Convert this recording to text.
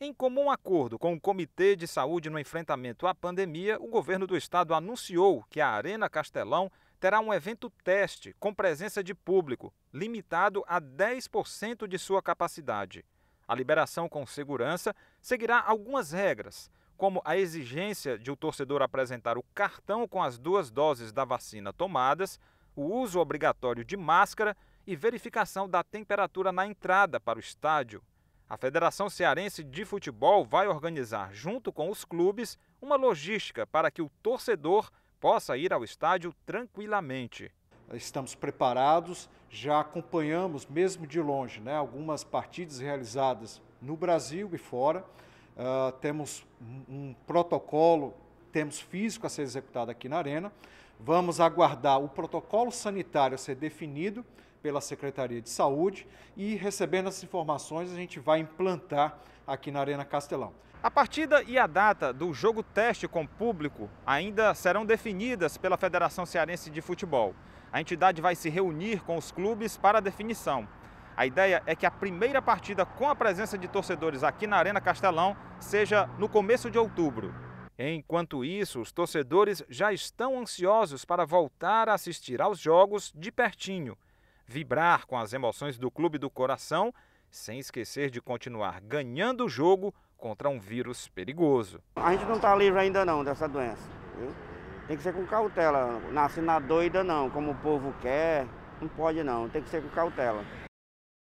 Em comum acordo com o Comitê de Saúde no enfrentamento à pandemia, o governo do estado anunciou que a Arena Castelão terá um evento teste com presença de público, limitado a 10% de sua capacidade. A liberação com segurança seguirá algumas regras, como a exigência de o torcedor apresentar o cartão com as duas doses da vacina tomadas, o uso obrigatório de máscara e verificação da temperatura na entrada para o estádio. A Federação Cearense de Futebol vai organizar, junto com os clubes, uma logística para que o torcedor possa ir ao estádio tranquilamente. Estamos preparados, já acompanhamos, mesmo de longe, né, algumas partidas realizadas no Brasil e fora. Uh, temos um protocolo, temos físico a ser executado aqui na Arena. Vamos aguardar o protocolo sanitário ser definido pela Secretaria de Saúde e, recebendo as informações, a gente vai implantar aqui na Arena Castelão. A partida e a data do jogo teste com público ainda serão definidas pela Federação Cearense de Futebol. A entidade vai se reunir com os clubes para a definição. A ideia é que a primeira partida com a presença de torcedores aqui na Arena Castelão seja no começo de outubro. Enquanto isso, os torcedores já estão ansiosos para voltar a assistir aos jogos de pertinho, vibrar com as emoções do clube do coração, sem esquecer de continuar ganhando o jogo contra um vírus perigoso. A gente não está livre ainda não dessa doença. Viu? Tem que ser com cautela, nasce na doida não, como o povo quer, não pode não, tem que ser com cautela.